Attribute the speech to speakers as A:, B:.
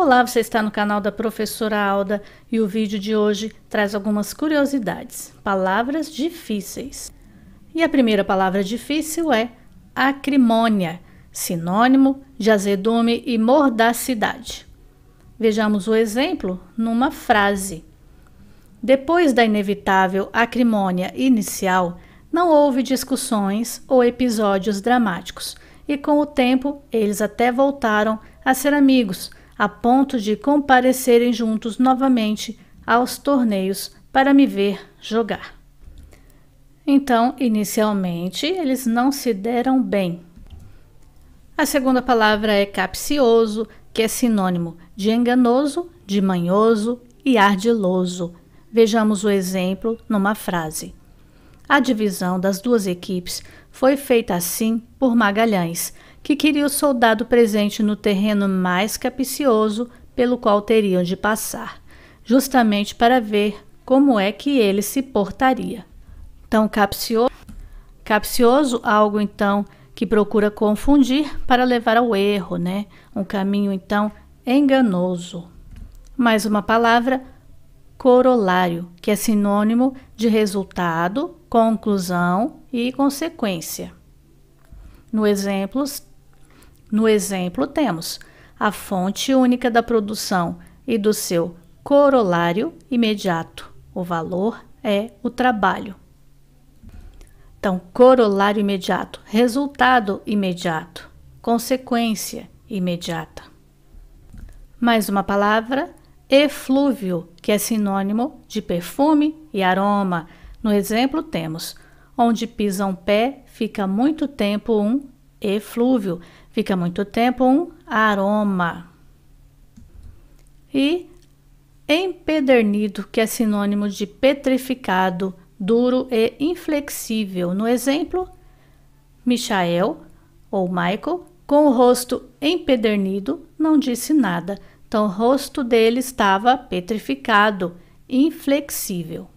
A: Olá, você está no canal da professora Alda e o vídeo de hoje traz algumas curiosidades, palavras difíceis. E a primeira palavra difícil é acrimônia, sinônimo de azedume e mordacidade. Vejamos o exemplo numa frase. Depois da inevitável acrimônia inicial, não houve discussões ou episódios dramáticos, e com o tempo eles até voltaram a ser amigos a ponto de comparecerem juntos novamente aos torneios para me ver jogar. Então, inicialmente, eles não se deram bem. A segunda palavra é capcioso, que é sinônimo de enganoso, de manhoso e ardiloso. Vejamos o exemplo numa frase. A divisão das duas equipes foi feita assim por Magalhães, que queria o soldado presente no terreno mais capicioso pelo qual teriam de passar, justamente para ver como é que ele se portaria. Tão capcioso, capcioso algo então que procura confundir para levar ao erro, né? Um caminho então enganoso. Mais uma palavra, corolário, que é sinônimo de resultado, conclusão e consequência. No exemplo, no exemplo temos a fonte única da produção e do seu corolário imediato. O valor é o trabalho. Então, corolário imediato, resultado imediato, consequência imediata. Mais uma palavra, eflúvio, que é sinônimo de perfume e aroma. No exemplo, temos Onde pisa um pé, fica muito tempo um eflúvio, fica muito tempo um aroma. E empedernido, que é sinônimo de petrificado, duro e inflexível. No exemplo, Michael ou Michael, com o rosto empedernido, não disse nada. Então, o rosto dele estava petrificado, inflexível.